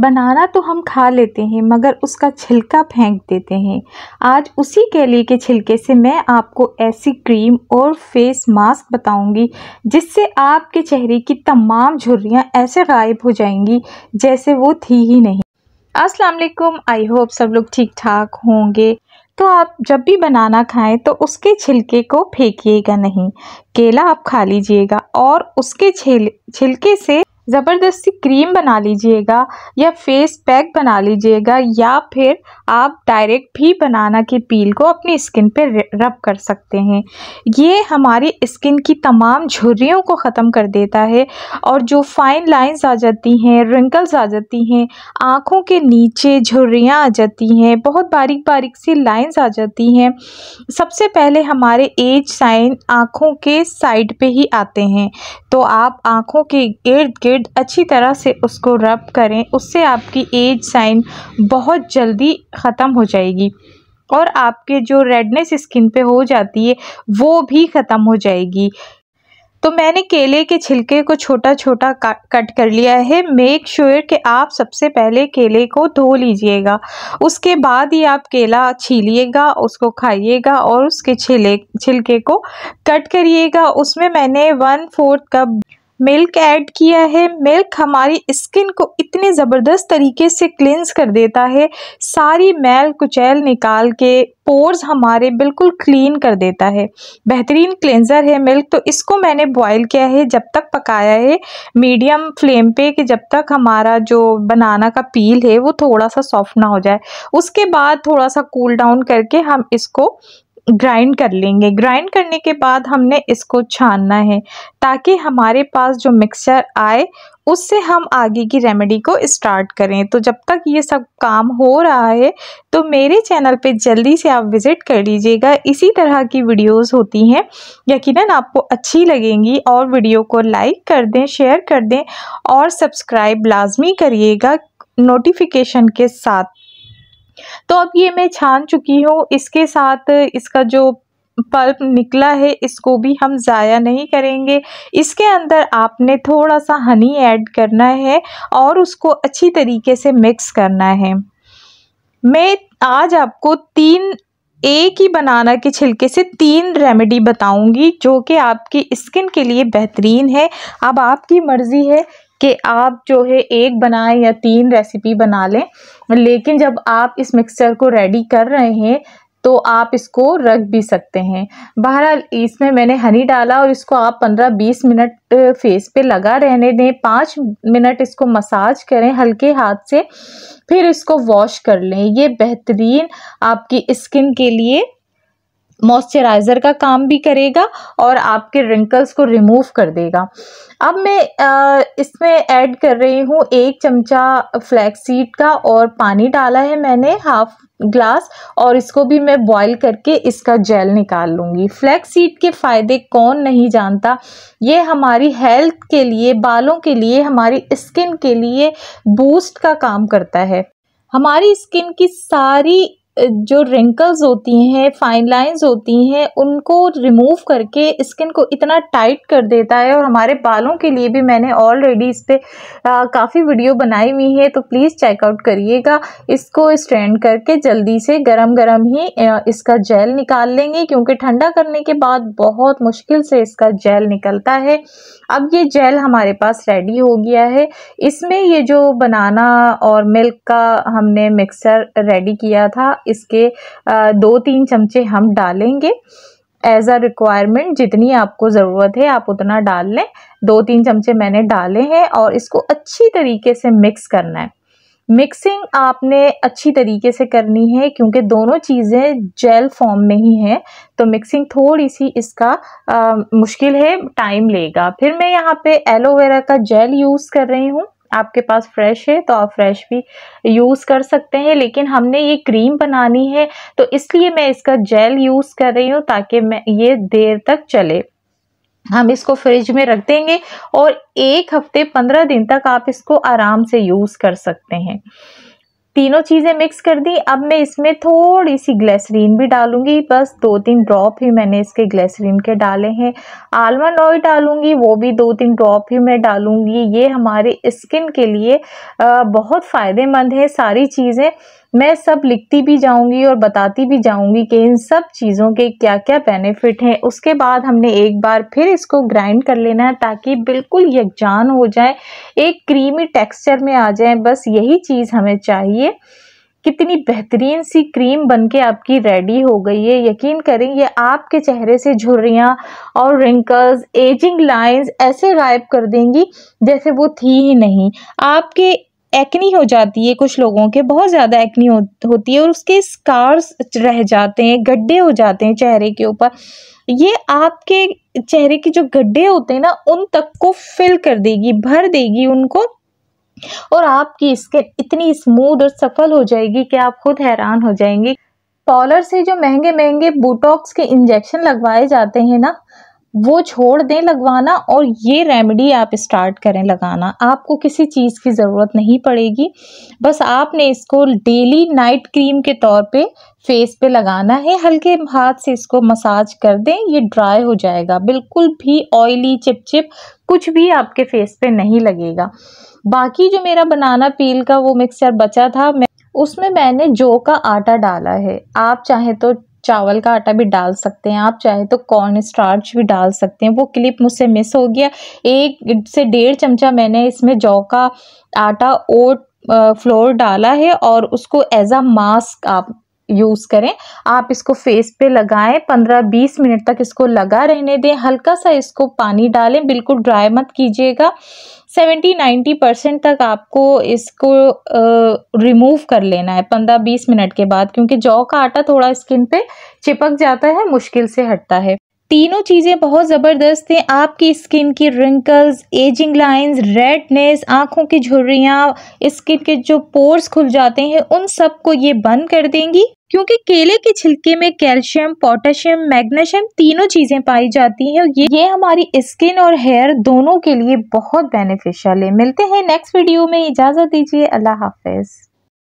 बनाना तो हम खा लेते हैं मगर उसका छिलका फेंक देते हैं आज उसी केले के छिलके से मैं आपको ऐसी क्रीम और फेस मास्क बताऊंगी जिससे आपके चेहरे की तमाम झुर्रियाँ ऐसे गायब हो जाएंगी जैसे वो थी ही नहीं अस्सलाम वालेकुम आई होप सब लोग ठीक ठाक होंगे तो आप जब भी बनाना खाएं तो उसके छिलके को फेंकिएगा नहीं केला आप खा लीजिएगा और उसके छिल छिलके से ज़बरदस्ती क्रीम बना लीजिएगा या फेस पैक बना लीजिएगा या फिर आप डायरेक्ट भी बनाना की पील को अपनी स्किन पर रब कर सकते हैं ये हमारी स्किन की तमाम झुर्रियों को ख़त्म कर देता है और जो फाइन लाइंस आ जाती हैं रिंकल्स आ जाती हैं आँखों के नीचे झुर्रियाँ आ जाती हैं बहुत बारीक बारीक सी लाइन्स आ जाती हैं सबसे पहले हमारे एज साइन आँखों के साइड पर ही आते हैं तो आप आँखों के इर्द गिर्द ब्लेड अच्छी तरह से उसको रब करें उससे आपकी एज साइन बहुत जल्दी ख़त्म हो जाएगी और आपके जो रेडनेस स्किन पे हो जाती है वो भी ख़त्म हो जाएगी तो मैंने केले के छिलके को छोटा छोटा कट कर लिया है मेक श्योर sure कि आप सबसे पहले केले को धो लीजिएगा उसके बाद ही आप केला छीलिएगा उसको खाइएगा और उसके छिले छिलके को कट करिएगा उसमें मैंने one fourth cup milk add किया है मिल्क हमारी स्किन को इतने ज़बरदस्त तरीके से क्लिनस कर देता है सारी मैल कुचैल निकाल के पोर्स हमारे बिल्कुल क्लीन कर देता है बेहतरीन क्लेंज़र है मिल्क तो इसको मैंने बॉईल किया है जब तक पकाया है मीडियम फ्लेम पे कि जब तक हमारा जो बनाना का पील है वो थोड़ा सा सॉफ्ट ना हो जाए उसके बाद थोड़ा सा कूल डाउन करके हम इसको ग्राइंड कर लेंगे ग्राइंड करने के बाद हमने इसको छानना है ताकि हमारे पास जो मिक्सचर आए उससे हम आगे की रेमेडी को स्टार्ट करें तो जब तक ये सब काम हो रहा है तो मेरे चैनल पे जल्दी से आप विज़िट कर लीजिएगा इसी तरह की वीडियोस होती हैं यकीनन आपको अच्छी लगेंगी और वीडियो को लाइक कर दें शेयर कर दें और सब्सक्राइब लाजमी करिएगा नोटिफिकेशन के साथ तो अब ये मैं छान चुकी हूँ इसके साथ इसका जो पल्प निकला है इसको भी हम ज़ाया नहीं करेंगे इसके अंदर आपने थोड़ा सा हनी ऐड करना है और उसको अच्छी तरीके से मिक्स करना है मैं आज आपको तीन एक ही बनाना के छिलके से तीन रेमेडी बताऊंगी जो कि आपकी स्किन के लिए बेहतरीन है अब आपकी मर्ज़ी है कि आप जो है एक बनाएं या तीन रेसिपी बना लें लेकिन जब आप इस मिक्सचर को रेडी कर रहे हैं तो आप इसको रख भी सकते हैं बहरहाल इसमें मैंने हनी डाला और इसको आप 15-20 मिनट फेस पे लगा रहने दें पाँच मिनट इसको मसाज करें हल्के हाथ से फिर इसको वॉश कर लें ये बेहतरीन आपकी स्किन के लिए मॉइस्चराइज़र का काम भी करेगा और आपके रिंकल्स को रिमूव कर देगा अब मैं इसमें ऐड कर रही हूँ एक चमचा फ्लैक्सीड का और पानी डाला है मैंने हाफ ग्लास और इसको भी मैं बॉईल करके इसका जेल निकाल लूँगी फ्लैक्स सीड के फ़ायदे कौन नहीं जानता ये हमारी हेल्थ के लिए बालों के लिए हमारी स्किन के लिए बूस्ट का काम करता है हमारी स्किन की सारी जो रिंकल्स होती हैं फाइन लाइंस होती हैं उनको रिमूव करके स्किन को इतना टाइट कर देता है और हमारे बालों के लिए भी मैंने ऑलरेडी इस पर काफ़ी वीडियो बनाई हुई है तो प्लीज़ चेकआउट करिएगा इसको स्ट्रेंड करके जल्दी से गरम गरम ही इसका जेल निकाल लेंगे क्योंकि ठंडा करने के बाद बहुत मुश्किल से इसका जेल निकलता है अब ये जेल हमारे पास रेडी हो गया है इसमें ये जो बनाना और मिल्क का हमने मिक्सर रेडी किया था इसके दो तीन चमचे हम डालेंगे एज अ रिक्वायरमेंट जितनी आपको ज़रूरत है आप उतना डाल लें दो तीन चमचे मैंने डाले हैं और इसको अच्छी तरीके से मिक्स करना है मिक्सिंग आपने अच्छी तरीके से करनी है क्योंकि दोनों चीज़ें जेल फॉर्म में ही हैं तो मिक्सिंग थोड़ी सी इसका आ, मुश्किल है टाइम लेगा फिर मैं यहाँ पे एलोवेरा का जेल यूज़ कर रही हूँ आपके पास फ्रेश है तो आप फ्रेश भी यूज़ कर सकते हैं लेकिन हमने ये क्रीम बनानी है तो इसलिए मैं इसका जेल यूज़ कर रही हूँ ताकि मैं ये देर तक चले हम इसको फ्रिज में रख देंगे और एक हफ्ते पंद्रह दिन तक आप इसको आराम से यूज़ कर सकते हैं तीनों चीज़ें मिक्स कर दी अब मैं इसमें थोड़ी सी ग्लैसरीन भी डालूंगी बस दो तीन ड्रॉप ही मैंने इसके ग्लैसरीन के डाले हैं आलमंड ऑयल डालूंगी वो भी दो तीन ड्रॉप ही मैं डालूंगी ये हमारे स्किन के लिए बहुत फ़ायदेमंद है सारी चीज़ें मैं सब लिखती भी जाऊंगी और बताती भी जाऊंगी कि इन सब चीज़ों के क्या क्या बेनिफिट हैं उसके बाद हमने एक बार फिर इसको ग्राइंड कर लेना है ताकि बिल्कुल यकजान हो जाए एक क्रीमी टेक्सचर में आ जाए बस यही चीज़ हमें चाहिए कितनी बेहतरीन सी क्रीम बनके आपकी रेडी हो गई है यकीन करें ये आपके चेहरे से झुर्रियाँ और रिंकल्स एजिंग लाइंस ऐसे गायब कर देंगी जैसे वो थी ही नहीं आपके एक्नी हो जाती है कुछ लोगों के बहुत ज़्यादा एक्नी हो, होती है और उसके स्कार्स रह जाते हैं गड्ढे हो जाते हैं चेहरे के ऊपर ये आपके चेहरे के जो गड्ढे होते हैं ना उन तक को फिल कर देगी भर देगी उनको और आपकी स्किन इतनी स्मूथ और सफल हो जाएगी कि आप खुद हैरान हो जाएंगे पॉलर से जो महंगे महंगे बोटॉक्स के इंजेक्शन लगवाए जाते हैं ना वो छोड़ दें लगवाना और ये रेमेडी आप स्टार्ट करें लगाना आपको किसी चीज़ की ज़रूरत नहीं पड़ेगी बस आपने इसको डेली नाइट क्रीम के तौर पे फेस पे लगाना है हल्के हाथ से इसको मसाज कर दें ये ड्राई हो जाएगा बिल्कुल भी ऑयली चिपचिप कुछ भी आपके फेस पे नहीं लगेगा बाकी जो मेरा बनाना पील का वो मिक्सचर बचा था मैं उसमें मैंने जौ का आटा डाला है आप चाहें तो चावल का आटा भी डाल सकते हैं आप चाहे तो कॉर्न स्टार्च भी डाल सकते हैं वो क्लिप मुझसे मिस हो गया एक से डेढ़ चमचा मैंने इसमें जौ का आटा ओट फ्लोर डाला है और उसको एज अ मास्क आप यूज़ करें आप इसको फेस पे लगाएं 15-20 मिनट तक इसको लगा रहने दें हल्का सा इसको पानी डालें बिल्कुल ड्राई मत कीजिएगा 70-90 परसेंट तक आपको इसको रिमूव कर लेना है 15-20 मिनट के बाद क्योंकि जौ का आटा थोड़ा स्किन पे चिपक जाता है मुश्किल से हटता है तीनों चीज़ें बहुत ज़बरदस्त हैं आपकी स्किन की रिंकल्स एजिंग लाइंस रेडनेस आँखों की झुर्रियाँ स्किन के जो पोर्स खुल जाते हैं उन सब को ये बंद कर देंगी क्योंकि केले के छिलके में कैल्शियम पोटेशियम मैग्नीशियम तीनों चीज़ें पाई जाती हैं ये ये हमारी स्किन और हेयर दोनों के लिए बहुत बेनिफिशियल है मिलते हैं नेक्स्ट वीडियो में इजाज़त दीजिए अल्लाह हाफिज़